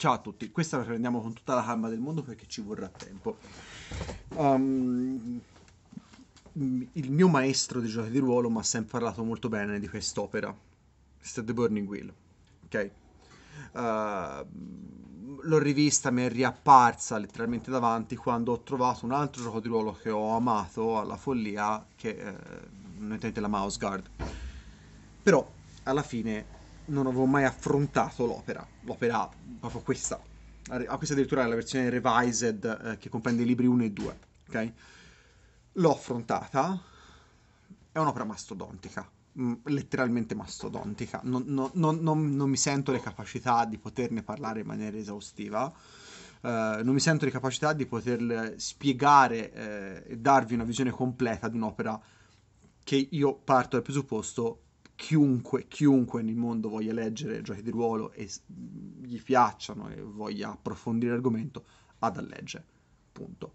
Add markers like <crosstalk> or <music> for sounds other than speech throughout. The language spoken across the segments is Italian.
Ciao a tutti, questa la prendiamo con tutta la calma del mondo perché ci vorrà tempo. Um, il mio maestro di giochi di ruolo mi ha sempre parlato molto bene di quest'opera, questa The Burning Wheel, ok? Uh, l'ho rivista, mi è riapparsa letteralmente davanti quando ho trovato un altro gioco di ruolo che ho amato alla follia, che è eh, la Mouse Guard. Però alla fine non avevo mai affrontato l'opera, l'opera proprio questa. A ah, questa addirittura è la versione revised eh, che comprende i libri 1 e 2, ok? L'ho affrontata, è un'opera mastodontica, mm, letteralmente mastodontica. Non, non, non, non, mi sento le capacità di poterne parlare in maniera esaustiva, eh, non mi sento le capacità di poter spiegare eh, e darvi una visione completa di un'opera che io parto dal presupposto chiunque, chiunque nel mondo voglia leggere giochi di ruolo e gli piacciono e voglia approfondire l'argomento, ha da leggere. Punto.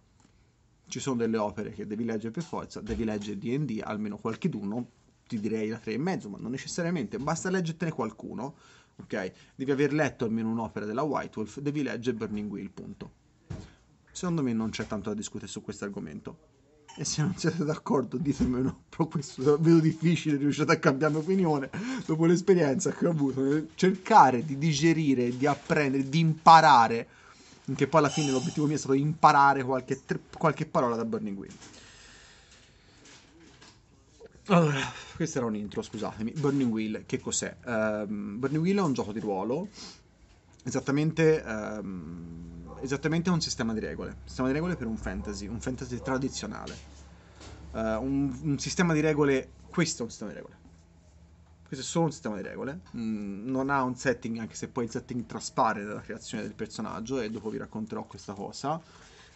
Ci sono delle opere che devi leggere per forza, devi leggere D&D, almeno qualche qualcheduno, ti direi la tre e mezzo, ma non necessariamente, basta leggertene qualcuno, ok? Devi aver letto almeno un'opera della White Wolf, devi leggere Burning Wheel, punto. Secondo me non c'è tanto da discutere su questo argomento e se non siete d'accordo ditemelo, <laughs> però questo è davvero difficile, riuscite a cambiare opinione dopo l'esperienza che ho avuto, cercare di digerire, di apprendere, di imparare, che poi alla fine l'obiettivo mio è stato imparare qualche, tre, qualche parola da Burning Wheel. Allora, questo era un intro, scusatemi. Burning Wheel, che cos'è? Um, Burning Wheel è un gioco di ruolo, esattamente... Um, esattamente un sistema di regole. sistema di regole per un fantasy, un fantasy tradizionale. Uh, un, un, sistema di regole, questo è un sistema di regole. Questo è solo un sistema di regole, mm, non ha un setting, anche se poi il setting traspare dalla creazione del personaggio e dopo vi racconterò questa cosa.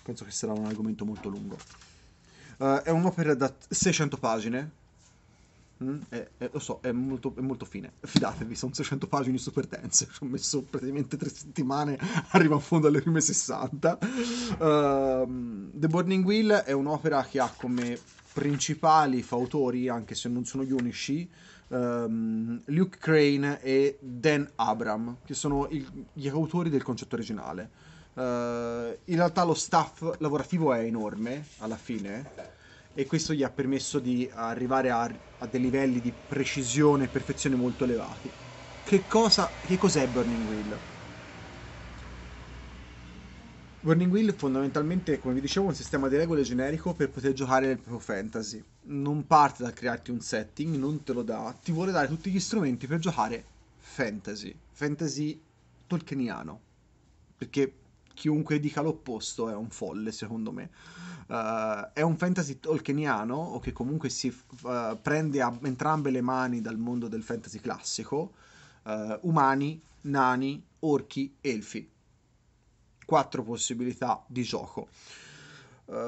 Penso che sarà un argomento molto lungo. Uh, è un'opera da 600 pagine, è, mm? è, eh, eh, lo so, è molto, è molto, fine. Fidatevi, sono 600 pagine di super tense. Ci ho messo praticamente tre settimane, <laughs> arrivo a fondo alle prime 60. Uh, ehm, The Burning Wheel è un'opera che ha come principali fautori, anche se non sono gli unici, um, Luke Crane e Dan Abram, che sono il, gli autori del concetto originale. Uh, in realtà lo staff lavorativo è enorme alla fine e questo gli ha permesso di arrivare a, a dei livelli di precisione e perfezione molto elevati. Che, cosa, che cos'è Burning Wheel? Burning Wheel fondamentalmente, come vi dicevo, è un sistema di regole generico per poter giocare nel proprio fantasy. Non parte da crearti un setting, non te lo dà, ti vuole dare tutti gli strumenti per giocare fantasy, fantasy tolkieniano. Perché chiunque dica l'opposto è un folle, secondo me. Uh, è un fantasy tolkieniano, o che comunque si uh, prende a entrambe le mani dal mondo del fantasy classico, uh, umani, nani, orchi, elfi. Quattro possibilità di gioco. Qual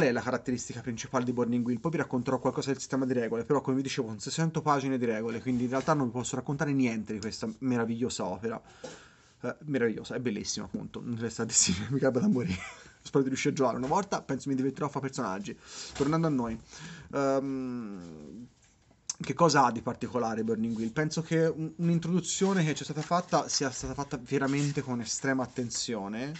è la caratteristica principale di Burning Wheel? Poi vi racconterò qualcosa del sistema di regole, però come vi dicevo sono 600 pagine di regole, quindi in realtà non vi posso raccontare niente di questa meravigliosa opera. Eh, meravigliosa, è bellissima appunto, non è restate sì, <laughs> mi capa da morire. Spero di riuscire a giocare una volta, penso mi diventerò fa personaggi. Tornando a noi, um, che cosa ha di particolare Burning Wheel? Penso che un'introduzione che ci è stata fatta sia stata fatta veramente con estrema attenzione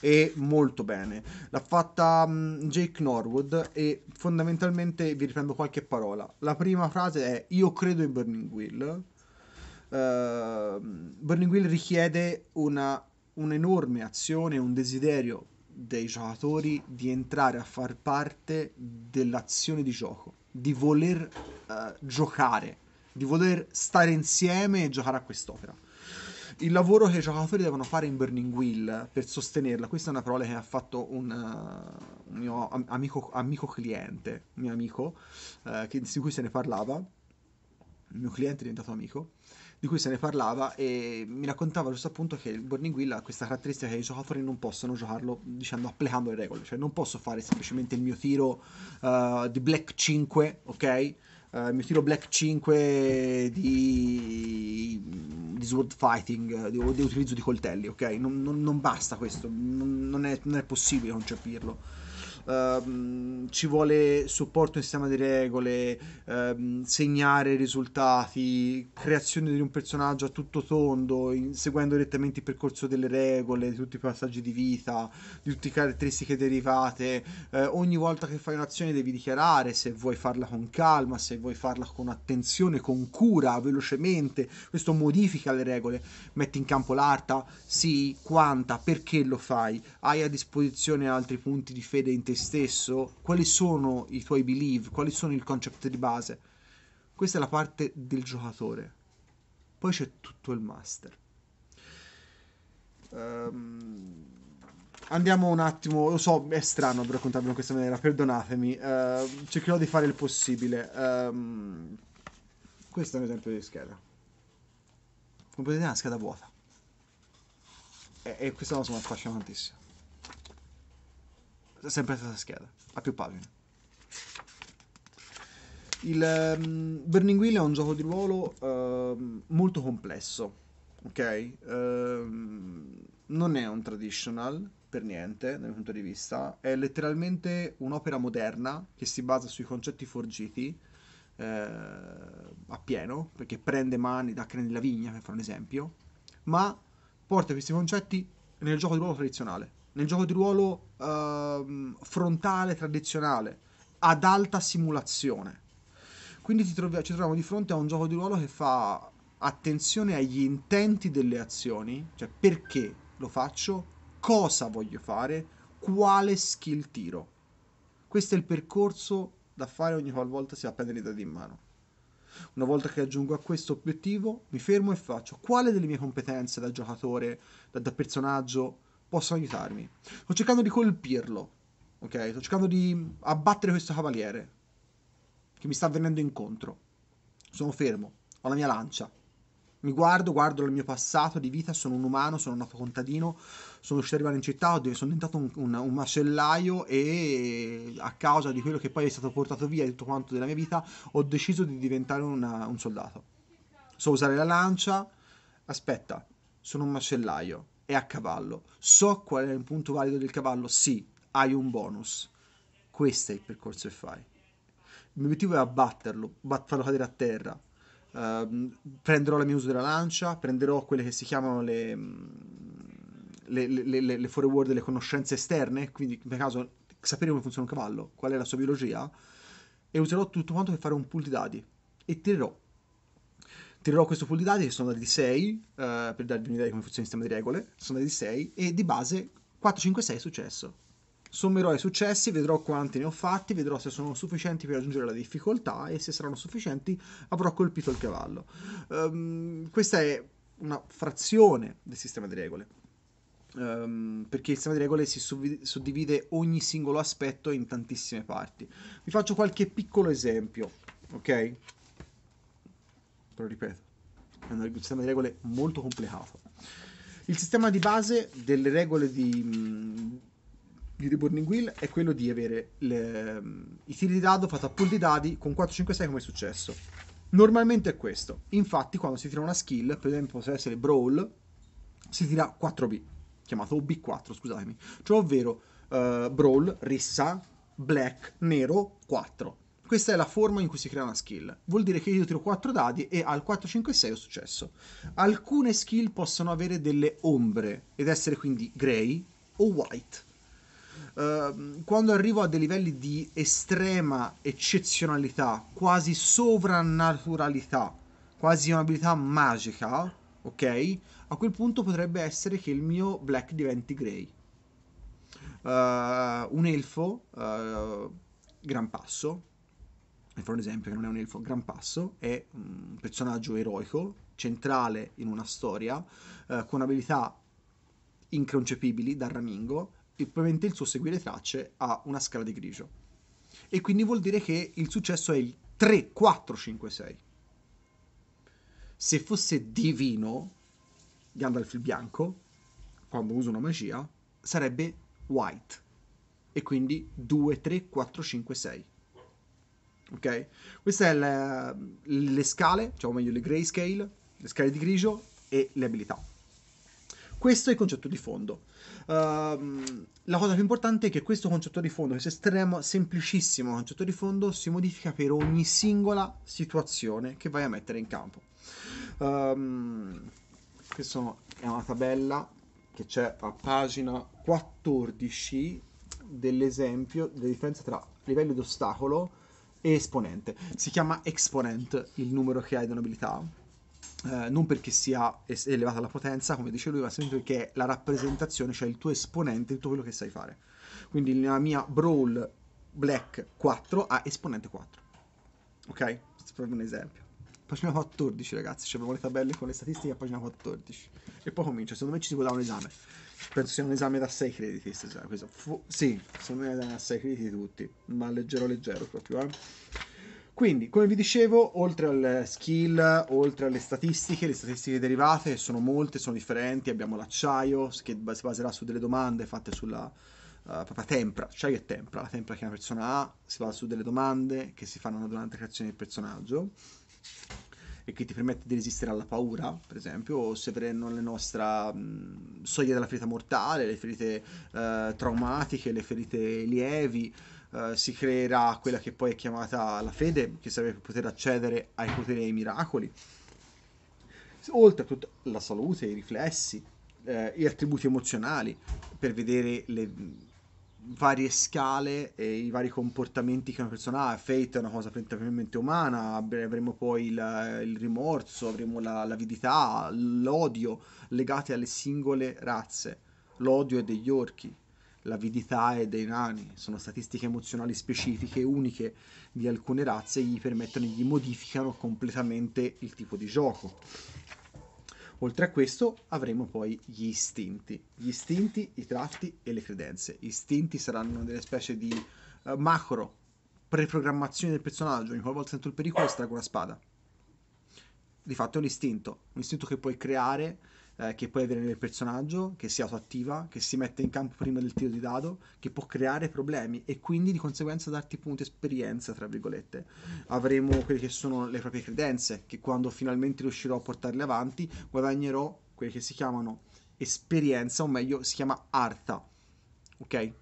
e molto bene. L'ha fatta um, Jake Norwood e fondamentalmente vi riprendo qualche parola. La prima frase è io credo in Burning Wheel Ehm, Burning Wheel richiede una, un'enorme azione, un desiderio dei giocatori di entrare a far parte dell'azione di gioco, di voler uh, giocare, di voler stare insieme e giocare a quest'opera. Il lavoro che i giocatori devono fare in Burning Wheel per sostenerla, questa è una parola che ha fatto un, uh, mio amico, amico, cliente, mio amico, uh, che, di cui se ne parlava, il mio cliente è diventato amico, di cui se ne parlava e mi raccontava a questo appunto che il Burning Wheel ha questa caratteristica che i giocatori non possono giocarlo dicendo applicando le regole, cioè non posso fare semplicemente il mio tiro uh, di Black 5, ok? Uh, il mio tiro Black 5 di, di sword fighting di, di utilizzo di coltelli, ok? Non, non, non basta questo, non è, non, è, possibile concepirlo Ehm, ci vuole supporto in sistema di regole, ehm, segnare i risultati, creazione di un personaggio a tutto tondo, in, seguendo direttamente il percorso delle regole, di tutti i passaggi di vita, di tutte le caratteristiche derivate. Eh, ogni volta che fai un'azione devi dichiarare se vuoi farla con calma, se vuoi farla con attenzione, con cura, velocemente. Questo modifica le regole. Metti in campo l'arta, sì, quanta, perché lo fai. Hai a disposizione altri punti di fede in te stesso, quali sono i tuoi belief, quali sono il concept di base. Questa è la parte del giocatore. Poi c'è tutto il master. Um, andiamo un attimo, lo so, è strano per raccontarvelo in questa maniera, perdonatemi. Uh, cercherò di fare il possibile. Um, questo è un esempio di scheda. Come potete vedere è una scheda vuota. E, e questa cosa mi affascina tantissimo sempre la stessa scheda, a più pagine. Il um, Burning Wheel è un gioco di ruolo uh, molto complesso, ok? Uh, non è un traditional per niente dal mio punto di vista, è letteralmente un'opera moderna che si basa sui concetti forgiti uh, eh, a pieno, perché prende mani da Crane della Vigna, per fare un esempio, ma porta questi concetti nel gioco di ruolo tradizionale nel gioco di ruolo uh, frontale tradizionale ad alta simulazione. Quindi trovi, ci troviamo di fronte a un gioco di ruolo che fa attenzione agli intenti delle azioni, cioè perché lo faccio, cosa voglio fare, quale skill tiro. Questo è il percorso da fare ogni qualvolta si va a prendere i dadi in mano. Una volta che aggiungo a questo obiettivo, mi fermo e faccio quale delle mie competenze da giocatore, da, da personaggio, possono aiutarmi. Sto cercando di colpirlo, ok? Sto cercando di abbattere questo cavaliere che mi sta venendo incontro. Sono fermo, ho la mia lancia. Mi guardo, guardo il mio passato di vita, sono un umano, sono nato contadino, sono riuscito ad arrivare in città, sono diventato un, un, un, macellaio e a causa di quello che poi è stato portato via di tutto quanto della mia vita, ho deciso di diventare una, un soldato. So usare la lancia, aspetta, sono un macellaio, è a cavallo. So qual è il punto valido del cavallo? Sì, hai un bonus. Questo è il percorso che fai. Il mio obiettivo è abbatterlo, farlo cadere a terra. Uh, prenderò la mie uso della lancia, prenderò quelle che si chiamano le, mm, le, le, le, le foreword, le conoscenze esterne, quindi per caso sapere come funziona un cavallo, qual è la sua biologia, e userò tutto quanto per fare un pool di dadi. E tirerò Tirerò questo pool di dati che sono dati di 6, uh, eh, per darvi un'idea di come funziona il sistema di regole, sono dati di 6 e di base 4, 5, 6 è successo. Sommerò i successi, vedrò quanti ne ho fatti, vedrò se sono sufficienti per raggiungere la difficoltà e se saranno sufficienti avrò colpito il cavallo. Um, questa è una frazione del sistema di regole. Um, perché il sistema di regole si suddivide ogni singolo aspetto in tantissime parti. Vi faccio qualche piccolo esempio, ok? però ripeto, è un sistema di regole molto complicato. Il sistema di base delle regole di, di Reborning Wheel è quello di avere le, i tiri di dado fatto a pool di dadi con 4-5-6 come è successo. Normalmente è questo, infatti quando si tira una skill, per esempio se essere Brawl, si tira 4B, chiamato b 4 scusatemi, cioè ovvero uh, Brawl, rissa, black, nero, 4 questa è la forma in cui si crea una skill. Vuol dire che io tiro 4 dadi e al 4, 5 6 ho successo. Alcune skill possono avere delle ombre ed essere quindi grey o white. Uh, quando arrivo a dei livelli di estrema eccezionalità, quasi sovrannaturalità, quasi un'abilità magica, ok? A quel punto potrebbe essere che il mio black diventi grey. Uh, un elfo, uh, gran passo, per fare un esempio che non è un elfo a gran passo, è un personaggio eroico, centrale in una storia, eh, con abilità inconcepibili dal Ramingo, e probabilmente il suo seguire tracce ha una scala di grigio. E quindi vuol dire che il successo è il 3, 4, 5, 6. Se fosse divino, Gandalf il bianco, quando usa una magia, sarebbe white. E quindi 2, 3, 4, 5, 6 ok? Queste sono le, le, scale, cioè o diciamo meglio le grayscale, le scale di grigio e le abilità. Questo è il concetto di fondo. Uh, la cosa più importante è che questo concetto di fondo, questo estremo, semplicissimo concetto di fondo, si modifica per ogni singola situazione che vai a mettere in campo. Um, ehm, questa è una tabella che c'è a pagina 14 dell'esempio della differenza tra livello d'ostacolo e esponente. Si chiama exponent il numero che hai di un'abilità. Eh, non perché sia es- elevata la potenza, come dice lui, ma semplicemente perché è la rappresentazione, cioè il tuo esponente, tutto quello che sai fare. Quindi la mia Brawl Black 4 ha esponente 4. Ok? Questo è proprio un esempio pagina 14 ragazzi, cioè, abbiamo le tabelle con le statistiche a pagina 14 e poi comincia, secondo me ci si può dare un esame penso sia un esame da 6 crediti questo. Fu- sì, secondo me è da 6 crediti tutti, ma leggero leggero proprio eh. quindi, come vi dicevo, oltre al skill, oltre alle statistiche, le statistiche derivate sono molte, sono differenti, abbiamo l'acciaio che si baserà su delle domande fatte sulla, Uh, proprio tempra, acciaio che tempra, la tempra che una persona ha, si basa su delle domande che si fanno durante la creazione del personaggio e che ti permette di resistere alla paura, per esempio, o se avranno la nostra mh, soglia della ferita mortale, le ferite eh, traumatiche, le ferite lievi, eh, si creerà quella che poi è chiamata la fede, che serve per poter accedere ai poteri e ai miracoli. Oltre a tutta la salute, i riflessi, eh, gli attributi emozionali, per vedere le varie scale e i vari comportamenti che una persona ha. Fate è una cosa prettamente umana, avremo poi il, il rimorso, avremo la, l'avidità, l'odio legati alle singole razze. L'odio è degli orchi, l'avidità è dei nani. Sono statistiche emozionali specifiche, uniche di alcune razze, gli permettono, gli modificano completamente il tipo di gioco. Oltre a questo avremo poi gli istinti, gli istinti, i tratti e le credenze. Gli istinti saranno delle specie di uh, macro preprogrammazione del personaggio, ogni volta sento il pericolo strago la spada. Di fatto è un istinto, un istinto che puoi creare eh, che puoi avere nel personaggio, che si autoattiva, che si mette in campo prima del tiro di dado, che può creare problemi e quindi di conseguenza darti punti esperienza, tra virgolette. Avremo quelle che sono le proprie credenze, che quando finalmente riuscirò a portarle avanti guadagnerò quelle che si chiamano esperienza, o meglio si chiama arta. Ok?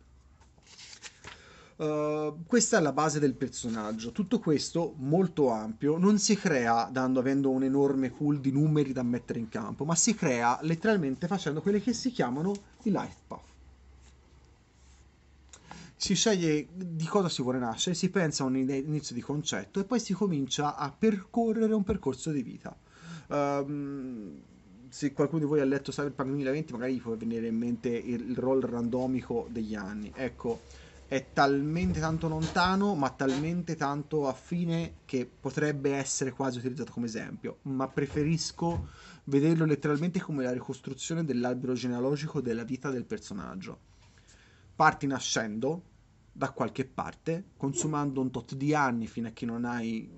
Ehm, questa è la base del personaggio. Tutto questo, molto ampio, non si crea dando, avendo un enorme pool di numeri da mettere in campo, ma si crea letteralmente facendo quelle che si chiamano i life path. Si sceglie di cosa si vuole nascere, si pensa a un inizio di concetto e poi si comincia a percorrere un percorso di vita. Um, se qualcuno di voi ha letto Cyberpunk 2020 magari gli può venire in mente il, il roll randomico degli anni. Ecco, è talmente tanto lontano, ma talmente tanto affine che potrebbe essere quasi utilizzato come esempio. Ma preferisco vederlo letteralmente come la ricostruzione dell'albero genealogico della vita del personaggio. Parti nascendo da qualche parte, consumando un tot di anni fino a che non hai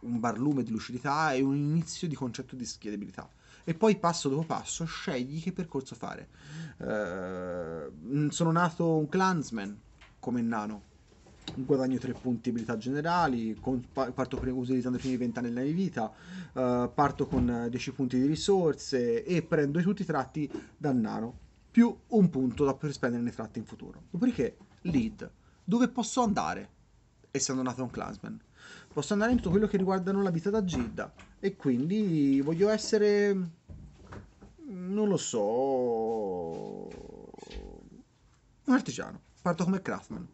un barlume di lucidità e un inizio di concetto di schiedibilità. e poi passo dopo passo scegli che percorso fare. Uh, sono nato un clansman, come nano guadagno 3 punti abilità generali, con, parto utilizzando i primi 20 anelli di vita, uh, parto con 10 eh, punti di risorse e prendo tutti i tratti dal nano, più un punto da poter spendere nei tratti in futuro. Dopodiché, lead, dove posso andare? Essendo nato un clansman. Posso andare in tutto quello che riguarda la vita da Gilda e quindi voglio essere... non lo so... un artigiano parto come craftman.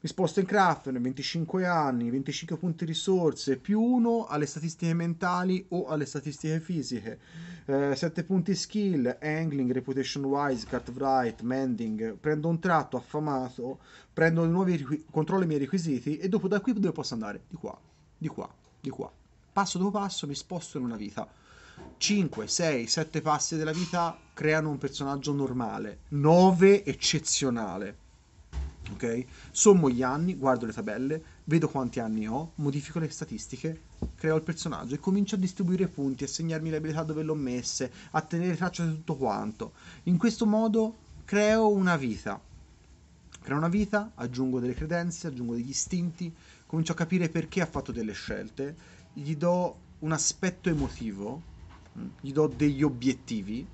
Mi sposto in craftman, 25 anni, 25 punti risorse, più 1 alle statistiche mentali o alle statistiche fisiche, eh, 7 punti skill, angling, reputation wise, right, mending, prendo un tratto affamato, prendo nuovi, controllo i miei requisiti e dopo da qui dove posso andare? Di qua, di qua, di qua. Passo dopo passo mi sposto in una vita. 5, 6, 7 passi della vita creano un personaggio normale, 9 eccezionale ok? Sommo gli anni, guardo le tabelle, vedo quanti anni ho, modifico le statistiche, creo il personaggio e comincio a distribuire punti, a segnarmi le abilità dove l'ho messe, a tenere traccia di tutto quanto. In questo modo creo una vita. Creo una vita, aggiungo delle credenze, aggiungo degli istinti, comincio a capire perché ha fatto delle scelte, gli do un aspetto emotivo, mm, gli do degli obiettivi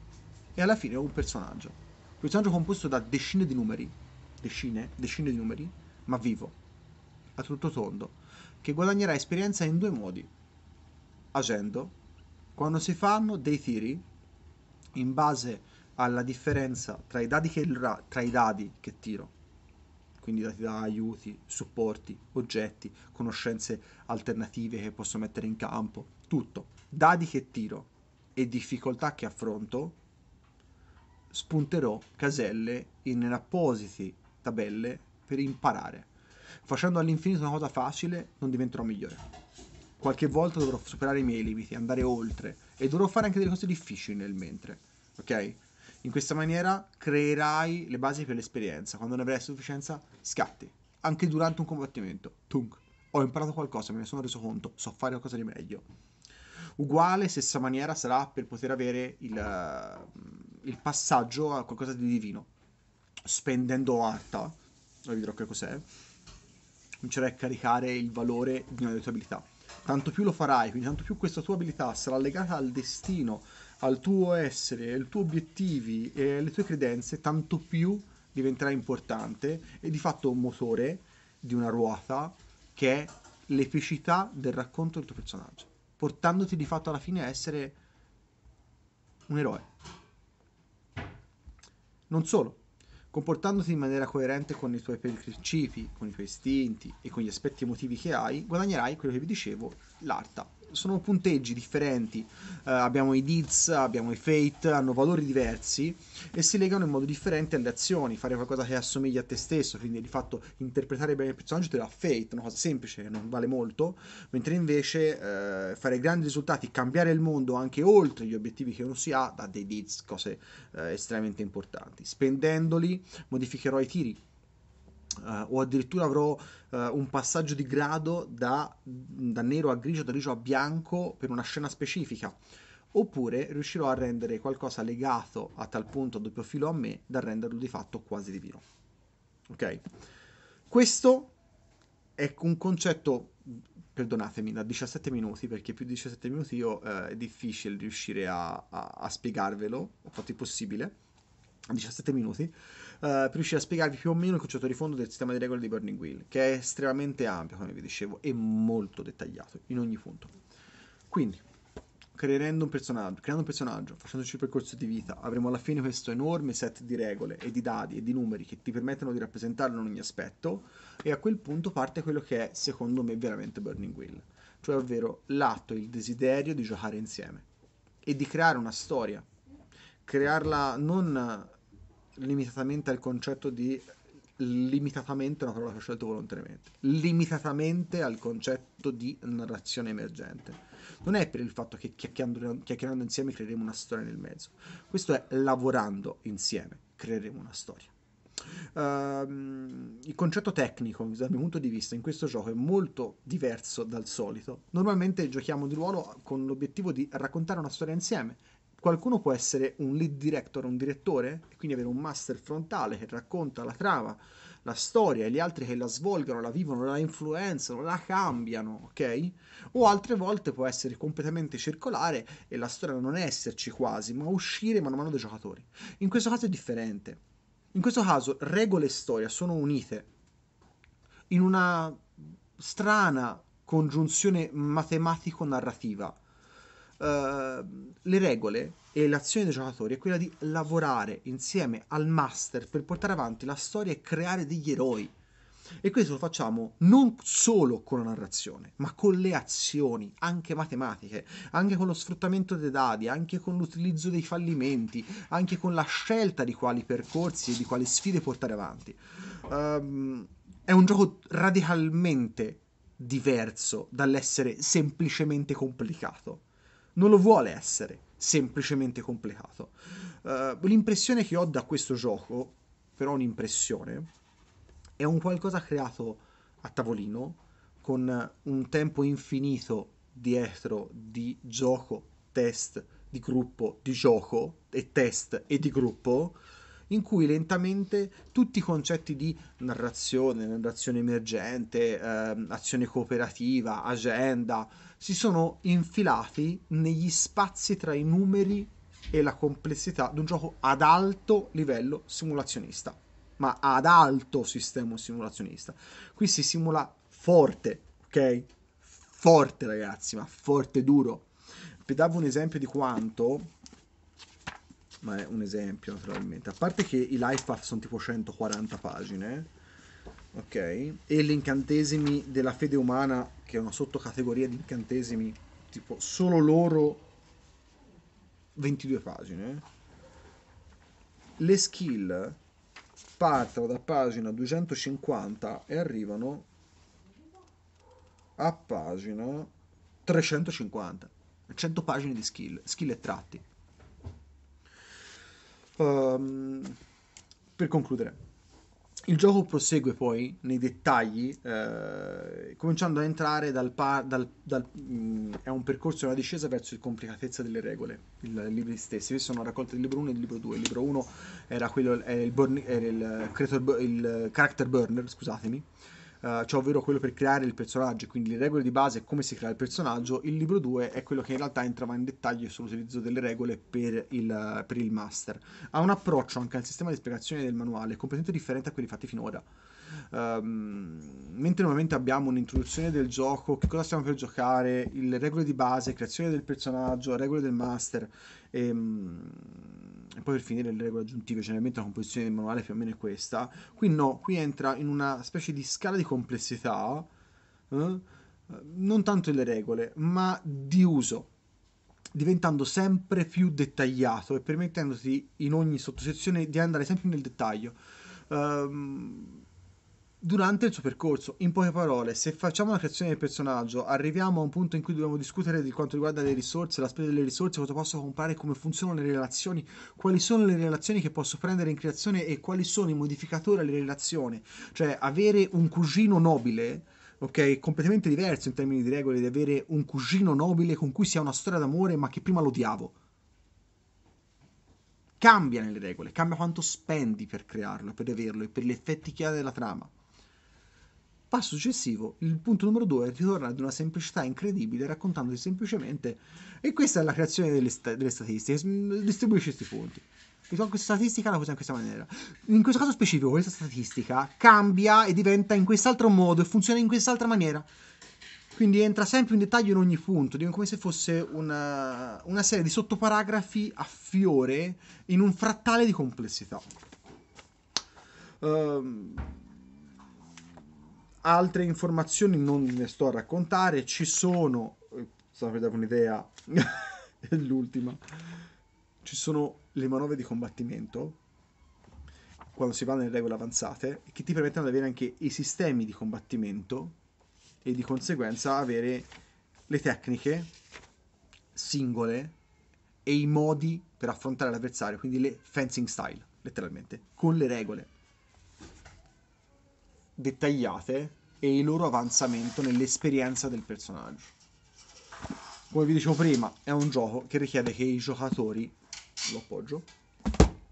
e alla fine ho un personaggio. Un personaggio composto da decine di numeri decine, decine di numeri, ma vivo, a tutto tondo, che guadagnerà esperienza in due modi. Agendo, quando si fanno dei tiri, in base alla differenza tra i dadi che, tra i dadi che tiro, quindi dati da aiuti, supporti, oggetti, conoscenze alternative che posso mettere in campo, tutto, dadi che tiro e difficoltà che affronto, spunterò caselle in appositi tabelle per imparare. Facendo all'infinito una cosa facile non diventerò migliore. Qualche volta dovrò superare i miei limiti, andare oltre e dovrò fare anche delle cose difficili nel mentre, ok? In questa maniera creerai le basi per l'esperienza. Quando ne avrai sufficienza, scatti. Anche durante un combattimento. Tung. Ho imparato qualcosa, me ne sono reso conto, so fare qualcosa di meglio. Uguale, stessa maniera sarà per poter avere il, il passaggio a qualcosa di divino spendendo ARTA, vi dirò che cos'è, comincerai a caricare il valore di una delle tue abilità. Tanto più lo farai, quindi tanto più questa tua abilità sarà legata al destino, al tuo essere, ai tuoi obiettivi e alle tue credenze, tanto più diventerà importante e di fatto un motore di una ruota che è l'epicità del racconto del tuo personaggio, portandoti di fatto alla fine a essere un eroe. Non solo, Comportandosi in maniera coerente con i tuoi principi, con i tuoi istinti e con gli aspetti emotivi che hai, guadagnerai quello che vi dicevo, l'arta sono punteggi differenti, uh, abbiamo i Diz, abbiamo i Fate, hanno valori diversi e si legano in modo differente alle azioni, fare qualcosa che assomiglia a te stesso, quindi di fatto interpretare bene il personaggio te lo ha Fate, una cosa semplice non vale molto, mentre invece uh, fare grandi risultati, cambiare il mondo anche oltre gli obiettivi che uno si ha, da dei Diz, cose uh, estremamente importanti. Spendendoli modificherò i tiri, eh, o addirittura avrò eh, un passaggio di grado da, da nero a grigio, da grigio a bianco per una scena specifica oppure riuscirò a rendere qualcosa legato a tal punto a doppio filo a me da renderlo di fatto quasi divino. Ok? Questo è un concetto, perdonatemi, da 17 minuti, perché più di 17 minuti io, eh, è difficile riuscire a, a, a spiegarvelo, ho fatto il possibile, 17 minuti, uh, eh, per riuscire a spiegarvi più o meno il concetto di fondo del sistema di regole di Burning Wheel, che è estremamente ampio, come vi dicevo, e molto dettagliato in ogni punto. Quindi, creando un personaggio, creando un personaggio facendoci il percorso di vita, avremo alla fine questo enorme set di regole e di dadi e di numeri che ti permettono di rappresentarlo in ogni aspetto, e a quel punto parte quello che è, secondo me, veramente Burning Wheel, cioè ovvero l'atto, e il desiderio di giocare insieme e di creare una storia crearla non limitatamente al concetto di limitatamente una parola che ho scelto volontariamente limitatamente al concetto di narrazione emergente non è per il fatto che chiacchierando, chiacchierando insieme creeremo una storia nel mezzo questo è lavorando insieme creeremo una storia Uh, il concetto tecnico, dal mio punto di vista, in questo gioco è molto diverso dal solito. Normalmente giochiamo di ruolo con l'obiettivo di raccontare una storia insieme qualcuno può essere un lead director, un direttore, e quindi avere un master frontale che racconta la trama, la storia e gli altri che la svolgono, la vivono, la influenzano, la cambiano, ok? O altre volte può essere completamente circolare e la storia non esserci quasi, ma uscire mano a mano dai giocatori. In questo caso è differente. In questo caso regole e storia sono unite in una strana congiunzione matematico-narrativa Ehm, le regole e l'azione dei giocatori è quella di lavorare insieme al master per portare avanti la storia e creare degli eroi. E questo lo facciamo non solo con la narrazione, ma con le azioni, anche matematiche, anche con lo sfruttamento dei dadi, anche con l'utilizzo dei fallimenti, anche con la scelta di quali percorsi e di quali sfide portare avanti. Um, è un gioco radicalmente diverso dall'essere semplicemente complicato non lo vuole essere semplicemente complicato. Uh, l'impressione che ho da questo gioco, però un'impressione, è un qualcosa creato a tavolino con un tempo infinito dietro di gioco, test, di gruppo, di gioco e test e di gruppo in cui lentamente tutti i concetti di narrazione, narrazione emergente, ehm, azione cooperativa, agenda, si sono infilati negli spazi tra i numeri e la complessità di un gioco ad alto livello simulazionista, ma ad alto sistema simulazionista. Qui si simula forte, ok? Forte ragazzi, ma forte duro. Vi davo un esempio di quanto ma è un esempio naturalmente. A parte che i life path sono tipo 140 pagine, ok? E gli incantesimi della fede umana, che è una sottocategoria di incantesimi, tipo solo loro 22 pagine. Le skill partono da pagina 250 e arrivano a pagina 350. 100 pagine di skill, skill e tratti. Um, per concludere, il gioco prosegue poi nei dettagli, eh, cominciando a entrare dal, par, dal, dal mh, mm, è un percorso, una discesa verso la complicatezza delle regole, i libri stessi. Questi sono una raccolta del libro 1 e del libro 2. Il libro 1 era quello, era il, burn, era il, creator, il eh, character burner, scusatemi cioè ovvero quello per creare il personaggio, quindi le regole di base e come si crea il personaggio, il libro 2 è quello che in realtà entrava in dettaglio sull'utilizzo delle regole per il, per il master. Ha un approccio anche al sistema di spiegazione del manuale completamente differente a quelli fatti finora. Um, mentre normalmente abbiamo un'introduzione del gioco, che cosa stiamo per giocare, le regole di base, creazione del personaggio, regole del master, e, um, e poi per finire le regole aggiuntive, generalmente la composizione del manuale più o meno è questa. Qui no, qui entra in una specie di scala di complessità, eh? non tanto delle regole, ma di uso, diventando sempre più dettagliato e permettendoti in ogni sottosezione di andare sempre nel dettaglio. Um, durante il suo percorso. In poche parole, se facciamo la creazione del personaggio, arriviamo a un punto in cui dobbiamo discutere di quanto riguarda le risorse, la spesa delle risorse, cosa posso comprare, come funzionano le relazioni, quali sono le relazioni che posso prendere in creazione e quali sono i modificatori alle relazioni. Cioè, avere un cugino nobile ok? Completamente diverso in termini di regole di avere un cugino nobile con cui si ha una storia d'amore ma che prima lo odiavo. Cambia nelle regole, cambia quanto spendi per crearlo, per averlo e per gli effetti che ha della trama. Passo successivo, il punto numero due, ritorna ad una semplicità incredibile raccontandosi semplicemente e questa è la creazione delle, sta- delle statistiche, mm, distribuisci questi punti. Questa statistica la usa in questa maniera. In questo caso specifico questa statistica cambia e diventa in quest'altro modo e funziona in quest'altra maniera. Quindi entra sempre in dettaglio in ogni punto, come se fosse una, una serie di sottoparagrafi a fiore in un frattale di complessità. Ehm... Um, altre informazioni non ne sto a raccontare, ci sono, eh, sapete per dare un'idea, <laughs> è l'ultima, ci sono le manovre di combattimento, quando si va nelle regole avanzate, che ti permettono di avere anche i sistemi di combattimento e di conseguenza avere le tecniche singole e i modi per affrontare l'avversario, quindi le fencing style, letteralmente, con le regole dettagliate e il loro avanzamento nell'esperienza del personaggio. Come vi dicevo prima, è un gioco che richiede che i giocatori, lo appoggio,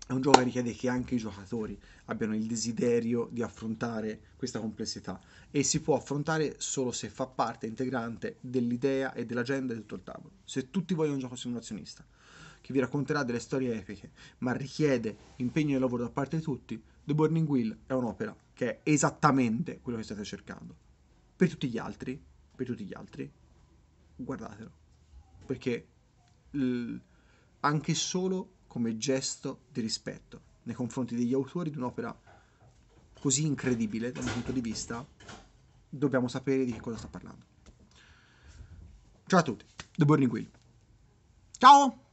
è un gioco che richiede che anche i giocatori abbiano il desiderio di affrontare questa complessità e si può affrontare solo se fa parte integrante dell'idea e dell'agenda di tutto il tavolo. Se tutti vogliono un gioco simulazionista che vi racconterà delle storie epiche, ma richiede impegno e lavoro da parte di tutti, The Burning Wheel è un'opera che è esattamente quello che state cercando. Per tutti gli altri, per tutti gli altri, guardatelo. Perché l- anche solo come gesto di rispetto nei confronti degli autori di un'opera così incredibile dal mio punto di vista, dobbiamo sapere di che cosa sta parlando. Ciao a tutti, The Burning Wheel. Ciao!